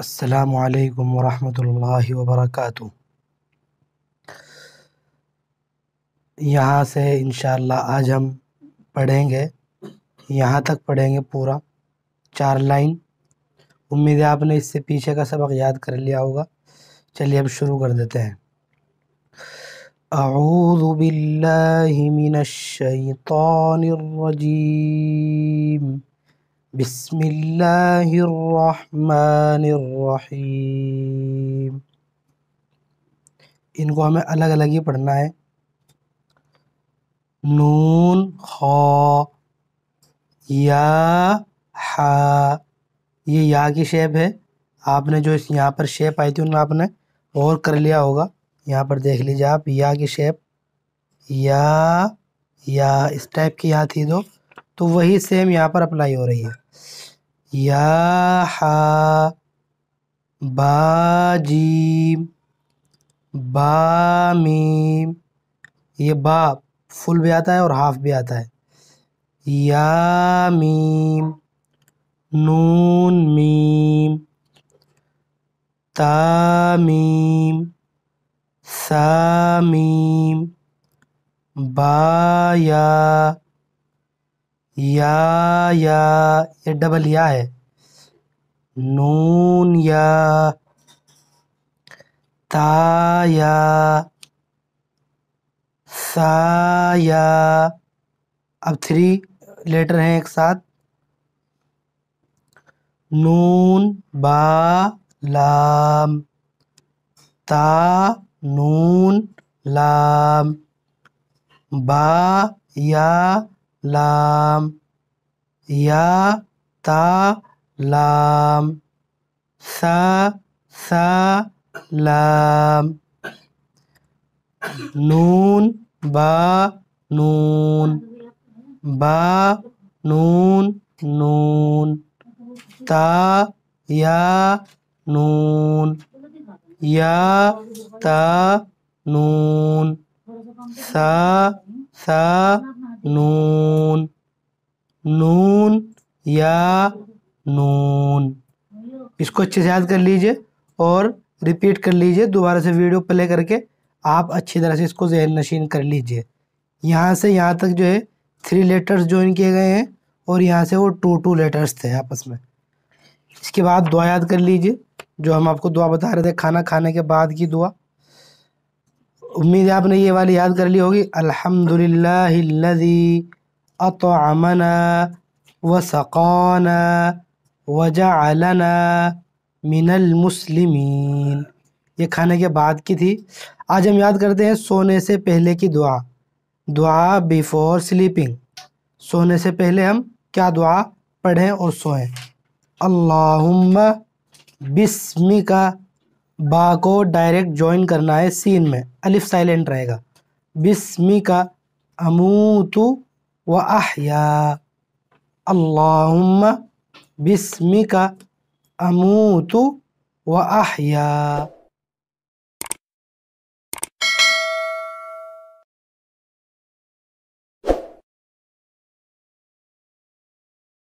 असलकम वरहमल वबरक यहाँ से इन आज हम पढ़ेंगे यहाँ तक पढ़ेंगे पूरा चार लाइन उम्मीद है आपने इससे पीछे का सबक याद कर लिया होगा चलिए अब शुरू कर देते हैं अऊज़ुबिल्लाहिमिनश्शैतानिर्रजीम الرحيم इनको हमें अलग अलग ही पढ़ना है नून खा या हा ये या की शेप है आपने जो इस यहाँ पर शेप आई थी उनमें आपने और कर लिया होगा यहाँ पर देख लीजिए आप या की शेप या या इस टाइप की या थी दो तो वही सेम यहाँ पर अप्लाई हो रही है या हा बाजीम बामीम ये बा फुल भी आता है और हाफ भी आता है या मीम नून मीम तामीम सामीम बाया या या ये डबल या है नून या ता या सा या अब थ्री लेटर हैं एक साथ नून बा लाम ता नून लाम बा या लाम या ता लाम सा सा लाम नून बा नून बा नून नून ता या नून या ता नून सा सा नून नून या नून इसको अच्छे से याद कर लीजिए और रिपीट कर लीजिए दोबारा से वीडियो प्ले करके आप अच्छी तरह से इसको जहन नशीन कर लीजिए यहाँ से यहाँ तक जो है थ्री लेटर्स ज्वाइन किए गए हैं और यहाँ से वो टू टू लेटर्स थे आपस में इसके बाद दुआ याद कर लीजिए जो हम आपको दुआ बता रहे थे खाना खाने के बाद की दुआ उम्मीद है आपने ये वाली याद कर ली होगी अल्हम्दुलिल्लाहिल्लज़ी अतअमना व सक़ाना व जअलना मिनल मुस्लिमीन ये खाने के बाद की थी आज हम याद करते हैं सोने से पहले की दुआ दुआ बिफोर स्लीपिंग सोने से पहले हम क्या दुआ पढ़ें और सोएं अल्लाहुम्मा बिस्मिका बा को डायरेक्ट ज्वाइन करना है सीन में अलिफ साइलेंट रहेगा बिस्मी का तो व आहया अल्लाहुम्मा बिस्मी का तो व आहया